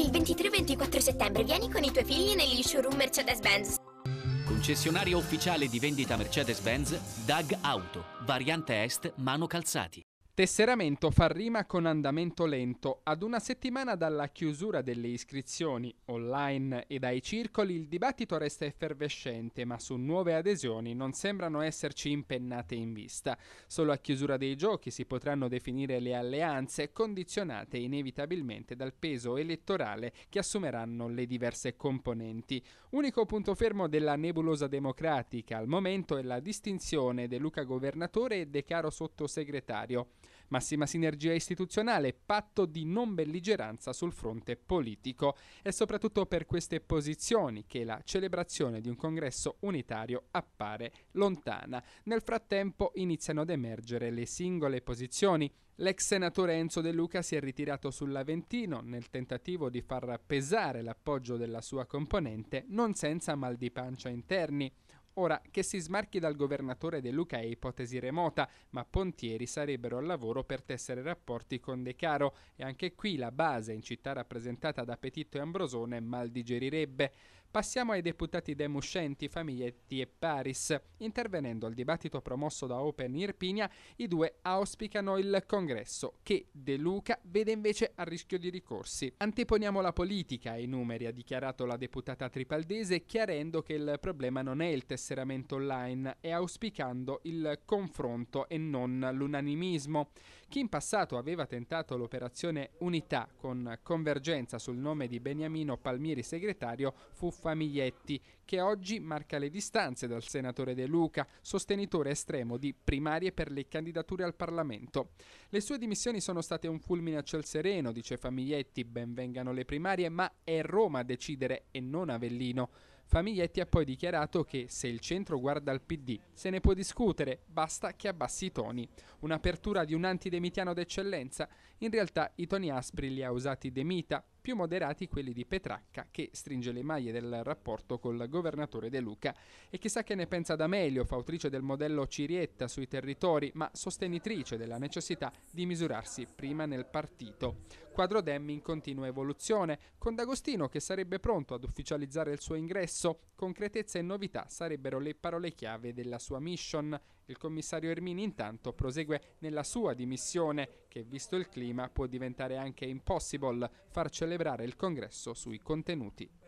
Il 23-24 settembre vieni con i tuoi figli negli showroom Mercedes-Benz. Concessionario ufficiale di vendita Mercedes-Benz, DAG Auto, variante est, mano calzati. Tesseramento fa rima con andamento lento. Ad una settimana dalla chiusura delle iscrizioni online e dai circoli il dibattito resta effervescente, ma su nuove adesioni non sembrano esserci impennate in vista. Solo a chiusura dei giochi si potranno definire le alleanze, condizionate inevitabilmente dal peso elettorale che assumeranno le diverse componenti. Unico punto fermo della nebulosa democratica al momento è la distinzione De Luca governatore e De Caro sottosegretario. Massima sinergia istituzionale, patto di non belligeranza sul fronte politico. È soprattutto per queste posizioni che la celebrazione di un congresso unitario appare lontana. Nel frattempo iniziano ad emergere le singole posizioni. L'ex senatore Enzo De Luca si è ritirato sull'Aventino nel tentativo di far pesare l'appoggio della sua componente, non senza mal di pancia interni. Ora, che si smarchi dal governatore De Luca è ipotesi remota, ma Pontieri sarebbero al lavoro per tessere rapporti con De Caro e anche qui la base in città rappresentata da Petitto e Ambrosone mal digerirebbe. Passiamo ai deputati demoscenti, Famiglietti e Paris. Intervenendo al dibattito promosso da Open Irpinia, i due auspicano il congresso, che De Luca vede invece a rischio di ricorsi. Anteponiamo la politica ai numeri, ha dichiarato la deputata tripaldese, chiarendo che il problema non è il tesseramento online e auspicando il confronto e non l'unanimismo. Chi in passato aveva tentato l'operazione Unità con convergenza sul nome di Beniamino Palmieri segretario fu Famiglietti, che oggi marca le distanze dal senatore De Luca, sostenitore estremo di primarie per le candidature al Parlamento. Le sue dimissioni sono state un fulmine a ciel sereno, dice Famiglietti, ben vengano le primarie, ma è Roma a decidere e non Avellino. Famiglietti ha poi dichiarato che se il centro guarda il PD se ne può discutere, basta che abbassi i toni. Un'apertura di un antidemitiano d'eccellenza? In realtà i toni aspri li ha usati Demita, più moderati quelli di Petracca che stringe le maglie del rapporto col governatore De Luca. E chissà che ne pensa D'Amelio, fautrice del modello Cirietta sui territori, ma sostenitrice della necessità di misurarsi prima nel partito. Quadro Demmi in continua evoluzione, con D'Agostino che sarebbe pronto ad ufficializzare il suo ingresso, Concretezza e novità sarebbero le parole chiave della sua mission. Il commissario Ermini intanto prosegue nella sua dimissione che visto il clima può diventare anche impossible far celebrare il congresso sui contenuti.